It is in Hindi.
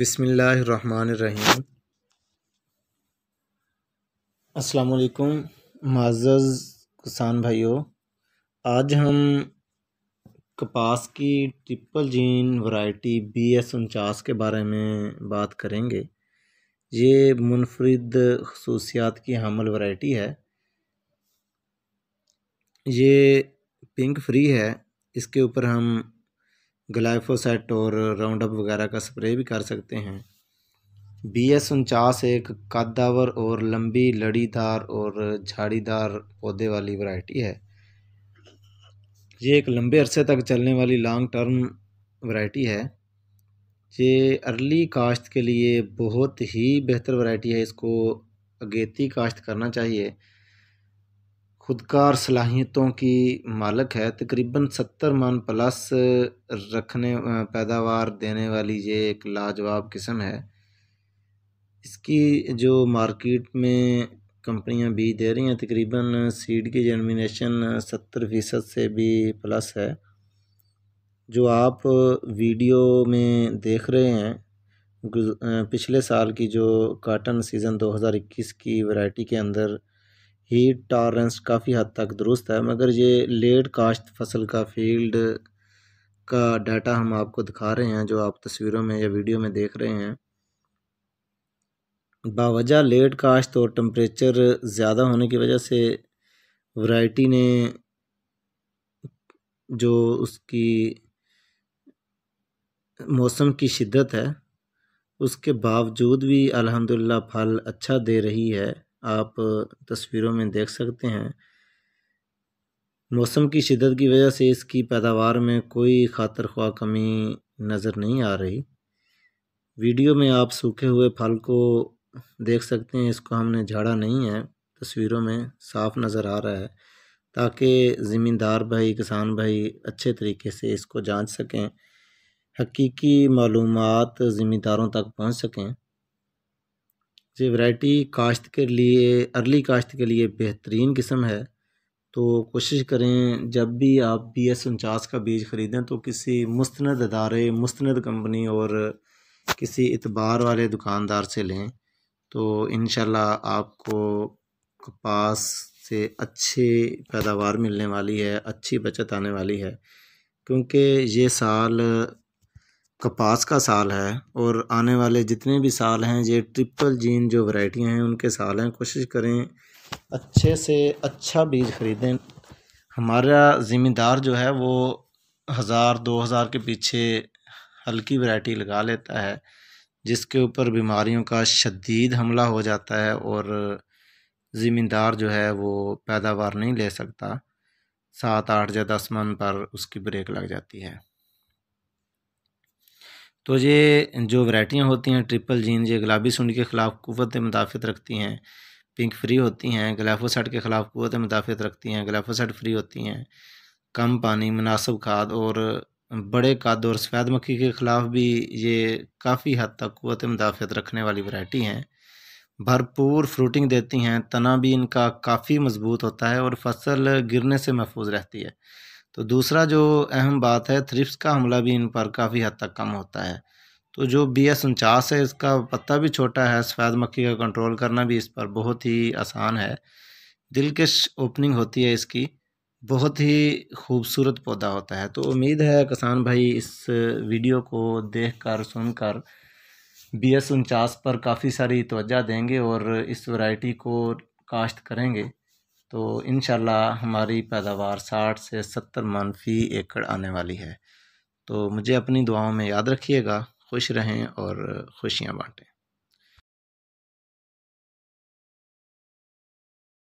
बिसमीम असलकुम माजज़ किसान भाइयों आज हम कपास की triple gene variety B S उनचास के बारे में बात करेंगे ये मुनफरद खसूसियात की हमल वैरायटी है ये पिंक फ्री है इसके ऊपर हम ग्लाइफोसाइट और राउंडअप वगैरह का स्प्रे भी कर सकते हैं बी एस उनचास एक कादावर और लंबी लड़ीदार और झाड़ीदार पौधे वाली वैरायटी है ये एक लंबे अरसे तक चलने वाली लॉन्ग टर्म वैरायटी है ये अर्ली काश्त के लिए बहुत ही बेहतर वैरायटी है इसको अगेती काश्त करना चाहिए खुदकार सलाहियतों की मालक है तकरीबन सत्तर मन प्लस रखने पैदावार देने वाली ये एक लाजवाब किस्म है इसकी जो मार्केट में कंपनियां बीज दे रही हैं तकरीबन सीड की जर्मिनेशन सत्तर फ़ीसद से भी प्लस है जो आप वीडियो में देख रहे हैं पिछले साल की जो काटन सीज़न 2021 की वैरायटी के अंदर हीट टॉलरेंस काफ़ी हद तक दुरुस्त है मगर ये लेट काश्त फसल का फील्ड का डाटा हम आपको दिखा रहे हैं जो आप तस्वीरों में या वीडियो में देख रहे हैं बावजह लेट काश्त और टम्परेचर ज़्यादा होने की वजह से वैरायटी ने जो उसकी मौसम की शिद्दत है उसके बावजूद भी अल्हम्दुलिल्लाह फल अच्छा दे रही है आप तस्वीरों में देख सकते हैं मौसम की शिदत की वजह से इसकी पैदावार में कोई खातर ख्वा कमी नज़र नहीं आ रही वीडियो में आप सूखे हुए फल को देख सकते हैं इसको हमने झाड़ा नहीं है तस्वीरों में साफ नज़र आ रहा है ताकि ज़मींदार भाई किसान भाई अच्छे तरीके से इसको जांच सकें हकीकी मालूम ज़मींदारों तक पहुंच सकें ये वैरायटी काश्त के लिए अर्ली काश्त के लिए बेहतरीन किस्म है तो कोशिश करें जब भी आप बी एस उनचास का बीज ख़रीदें तो किसी मुस्ंद अदारे मुस्ंद कंपनी और किसी इतबार वाले दुकानदार से लें तो इन आपको कपास से अच्छी पैदावार मिलने वाली है अच्छी बचत आने वाली है क्योंकि ये साल कपास का साल है और आने वाले जितने भी साल हैं ये ट्रिपल जीन जो वैरायटियां हैं उनके साल हैं कोशिश करें अच्छे से अच्छा बीज ख़रीदें हमारा ज़िम्मेदार जो है वो हज़ार दो हज़ार के पीछे हल्की वैरायटी लगा लेता है जिसके ऊपर बीमारियों का शदीद हमला हो जाता है और ज़िम्मेदार जो है वो पैदावार नहीं ले सकता सात आठ या दस मन पर उसकी ब्रेक लग जाती है तो ये जो वैरायटियाँ होती हैं ट्रिपल जीन ये गुलाबी सुंड के ख़िलाफ़ कुत मुदाफ़त रखती हैं पिंक फ्री होती हैं गलाफोसाइड के ख़िलाफ़ कुत मुदाफ़त रखती हैं गलाफोसाइड फ्री होती हैं कम पानी मुनासब खाद और बड़े काद और सफ़ेद मक्खी के ख़िलाफ़ भी ये काफ़ी हद तक कुत मुदाफ़त रखने वाली वैरायटी हैं भरपूर फ्रूटिंग देती हैं तना भी इनका काफ़ी मज़बूत होता है और फसल गिरने से महफूज रहती है तो दूसरा जो अहम बात है थ्रिप्स का हमला भी इन पर काफ़ी हद तक कम होता है तो जो बी एस उनचास है इसका पत्ता भी छोटा है सफ़ेद मक्खी का कंट्रोल करना भी इस पर बहुत ही आसान है दिलकश ओपनिंग होती है इसकी बहुत ही खूबसूरत पौधा होता है तो उम्मीद है किसान भाई इस वीडियो को देख कर सुन कर बी एस उनचास पर काफ़ी सारी तोज्जा देंगे और इस वैरायटी को काश्त करेंगे तो इन हमारी पैदावार साठ से सत्तर मन फ़ी एकड़ आने वाली है तो मुझे अपनी दुआओं में याद रखिएगा खुश रहें और खुशियाँ बाँटें